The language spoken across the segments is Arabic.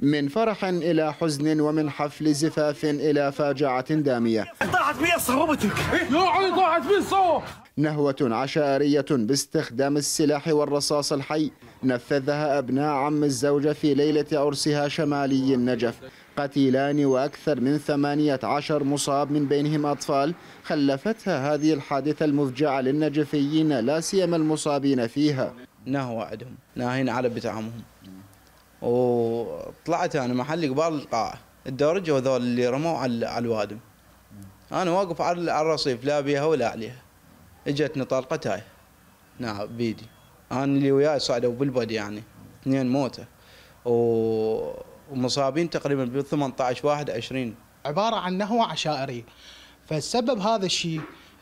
من فرح إلى حزن ومن حفل زفاف إلى فاجعة دامية طاحت بي صوبتك يا علي طاحت بي نهوة عشائرية باستخدام السلاح والرصاص الحي نفذها أبناء عم الزوجة في ليلة عرسها شمالي النجف قتيلان وأكثر من ثمانية عشر مصاب من بينهم أطفال خلفتها هذه الحادثة المفجعة للنجفيين لا سيما المصابين فيها نهوا وعدهم ناهين على بتعامهم وطلعت انا محلي قبال القاعه الدرج وذول اللي رموا على الوادم انا واقف على الرصيف لا بيها ولا عليها اجتني طلقه هاي نعم بيدي انا اللي وياي صعدوا بالبد يعني اثنين موته و... ومصابين تقريبا ب 18 واحد 20 عباره عن نهوه عشائريه فسبب هذا الشيء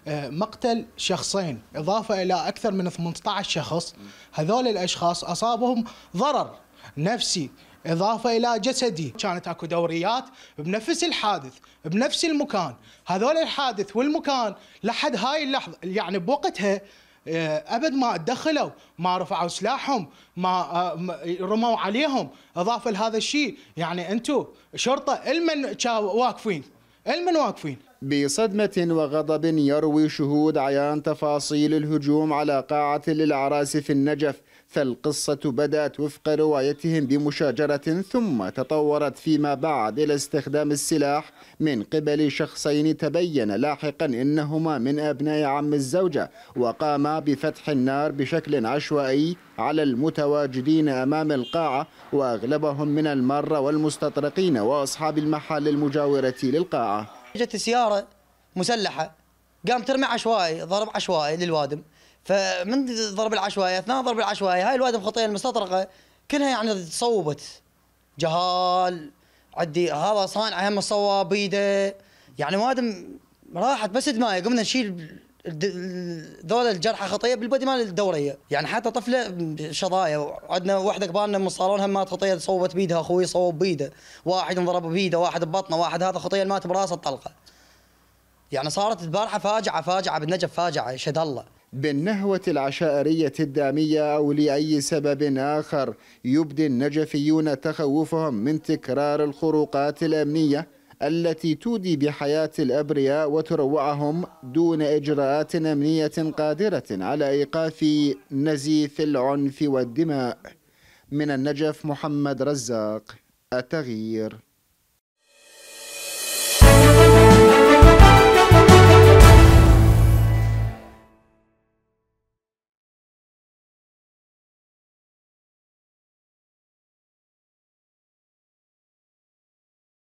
آه، مقتل شخصين إضافة إلى أكثر من 18 شخص هذول الأشخاص أصابهم ضرر نفسي إضافة إلى جسدي كانت أكو دوريات بنفس الحادث بنفس المكان هذول الحادث والمكان لحد هاي اللحظة يعني بوقتها آه، ابد ما تدخلوا ما رفعوا سلاحهم ما آه، رموا عليهم اضافه لهذا الشيء يعني انتم شرطه المن واقفين المن واقفين بصدمة وغضب يروي شهود عيان تفاصيل الهجوم على قاعة للعراس في النجف فالقصة بدأت وفق روايتهم بمشاجرة ثم تطورت فيما بعد إلى استخدام السلاح من قبل شخصين تبين لاحقا إنهما من أبناء عم الزوجة وقاما بفتح النار بشكل عشوائي على المتواجدين أمام القاعة وأغلبهم من المرة والمستطرقين وأصحاب المحال المجاورة للقاعة جت سياره مسلحه قام ترمي عشوائي ضرب عشوائي للوادم فمن ضرب العشوائي اثناء ضرب العشوائي هاي الوادم خطيه المستطرقه كلها يعني تصوبت جهال عدي هذا صانع هم الصواب بيده يعني وادم راحت بس دمايه قمنا نشيل ذول الجرحى خطيه بالبودي مال الدوريه يعني حتى طفله شظايا عندنا واحده كبارنا من هم مات خطيه صوبت بيدها اخوي صوب بيده واحد انضرب بيده واحد ببطنه واحد هذا خطيه مات براسه الطلقه يعني صارت البارحه فاجعه فاجعه بالنجف فاجعه شهد الله بالنهوة العشائرية الدامية أو لأي سبب آخر يبدي النجفيون تخوفهم من تكرار الخروقات الأمنية التي تودي بحياة الأبرياء وتروعهم دون إجراءات أمنية قادرة على إيقاف نزيف العنف والدماء من النجف محمد رزاق التغيير